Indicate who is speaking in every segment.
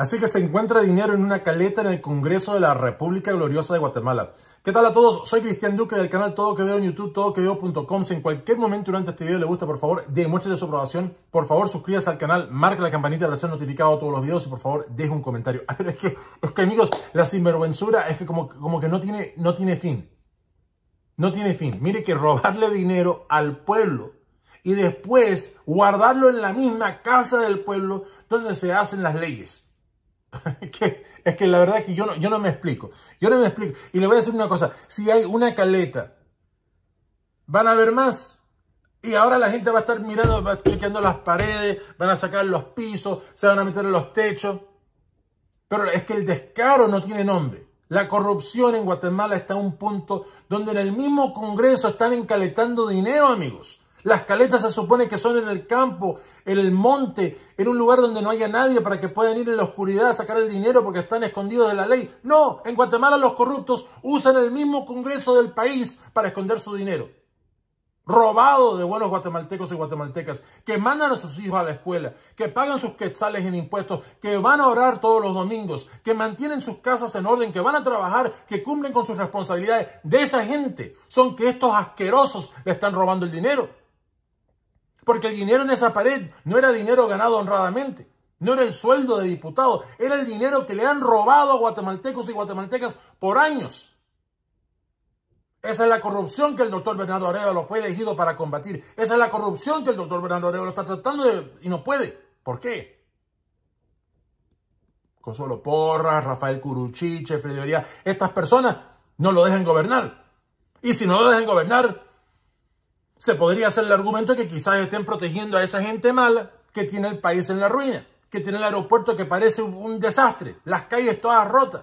Speaker 1: Así que se encuentra dinero en una caleta en el Congreso de la República Gloriosa de Guatemala. ¿Qué tal a todos? Soy Cristian Duque del canal Todo Que Veo en YouTube, todoqueveo.com. Si en cualquier momento durante este video le gusta, por favor, de su aprobación. Por favor, suscríbase al canal, marque la campanita para ser notificado de todos los videos y por favor, deje un comentario. A es que, es amigos, la sinvergüenzura es que como, como que no tiene, no tiene fin. No tiene fin. Mire que robarle dinero al pueblo y después guardarlo en la misma casa del pueblo donde se hacen las leyes es, que, es que la verdad es que yo no, yo no me explico. Yo no me explico. Y le voy a decir una cosa. Si hay una caleta, van a ver más. Y ahora la gente va a estar mirando, va chequeando las paredes, van a sacar los pisos, se van a meter en los techos. Pero es que el descaro no tiene nombre. La corrupción en Guatemala está en un punto donde en el mismo Congreso están encaletando dinero, amigos. Las caletas se supone que son en el campo, en el monte, en un lugar donde no haya nadie para que puedan ir en la oscuridad a sacar el dinero porque están escondidos de la ley. No, en Guatemala los corruptos usan el mismo Congreso del país para esconder su dinero. Robado de buenos guatemaltecos y guatemaltecas que mandan a sus hijos a la escuela, que pagan sus quetzales en impuestos, que van a orar todos los domingos, que mantienen sus casas en orden, que van a trabajar, que cumplen con sus responsabilidades. De esa gente son que estos asquerosos le están robando el dinero. Porque el dinero en esa pared no era dinero ganado honradamente. No era el sueldo de diputado. Era el dinero que le han robado a guatemaltecos y guatemaltecas por años. Esa es la corrupción que el doctor Bernardo Arevalo fue elegido para combatir. Esa es la corrupción que el doctor Bernardo Arevalo está tratando de, y no puede. ¿Por qué? Consuelo Porras, Rafael Curuchiche, Freddy Oría, estas personas no lo dejan gobernar. Y si no lo dejan gobernar, se podría hacer el argumento que quizás estén protegiendo a esa gente mala que tiene el país en la ruina, que tiene el aeropuerto que parece un desastre, las calles todas rotas.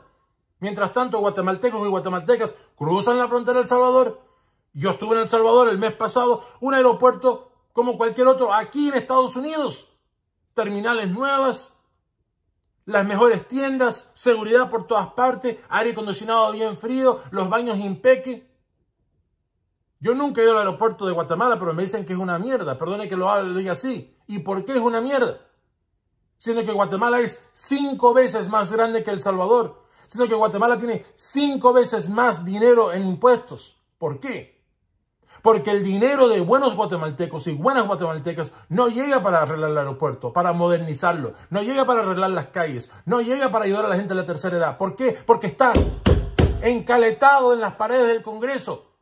Speaker 1: Mientras tanto, guatemaltecos y guatemaltecas cruzan la frontera de El Salvador. Yo estuve en El Salvador el mes pasado, un aeropuerto como cualquier otro aquí en Estados Unidos. Terminales nuevas, las mejores tiendas, seguridad por todas partes, aire acondicionado bien frío, los baños impeque. Yo nunca he ido al aeropuerto de Guatemala, pero me dicen que es una mierda. Perdone que lo, diga así. ¿Y por qué es una mierda? Siendo que Guatemala es cinco veces más grande que El Salvador. Sino que Guatemala tiene cinco veces más dinero en impuestos. ¿Por qué? Porque el dinero de buenos guatemaltecos y buenas guatemaltecas no llega para arreglar el aeropuerto, para modernizarlo, no llega para arreglar las calles, no llega para ayudar a la gente de la tercera edad. ¿Por qué? Porque está encaletado en las paredes del Congreso.